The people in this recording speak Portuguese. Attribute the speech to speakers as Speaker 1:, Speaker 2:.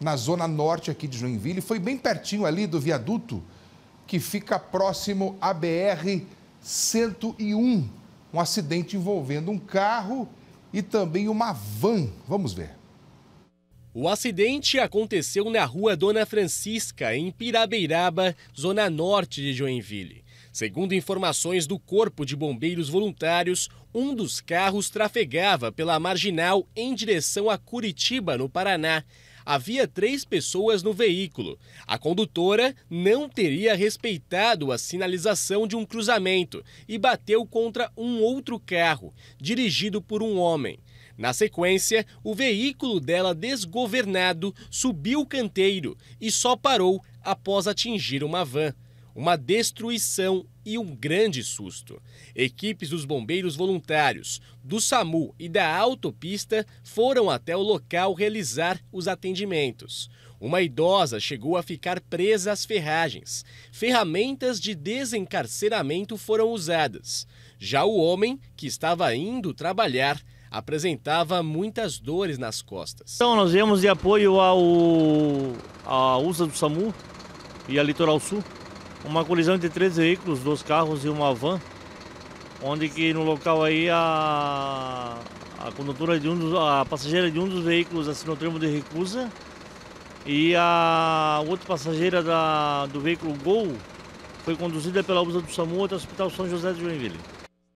Speaker 1: na zona norte aqui de Joinville, foi bem pertinho ali do viaduto que fica próximo à BR 101. Um acidente envolvendo um carro e também uma van. Vamos ver. O acidente
Speaker 2: aconteceu na rua Dona Francisca, em Pirabeiraba, zona norte de Joinville. Segundo informações do Corpo de Bombeiros Voluntários, um dos carros trafegava pela marginal em direção a Curitiba, no Paraná havia três pessoas no veículo. A condutora não teria respeitado a sinalização de um cruzamento e bateu contra um outro carro, dirigido por um homem. Na sequência, o veículo dela desgovernado subiu o canteiro e só parou após atingir uma van uma destruição e um grande susto. Equipes dos bombeiros voluntários, do SAMU e da autopista foram até o local realizar os atendimentos. Uma idosa chegou a ficar presa às ferragens. Ferramentas de desencarceramento foram usadas. Já o homem, que estava indo trabalhar, apresentava muitas dores nas costas.
Speaker 3: Então, nós viemos de apoio ao, à USA do SAMU e à Litoral Sul uma colisão de três veículos, dois carros e uma van, onde que no local aí a, a condutora de um dos, a passageira de um dos veículos assinou termo de recusa e a outra passageira da, do veículo Gol foi conduzida pela USA do SAMU até o Hospital São José de Joinville.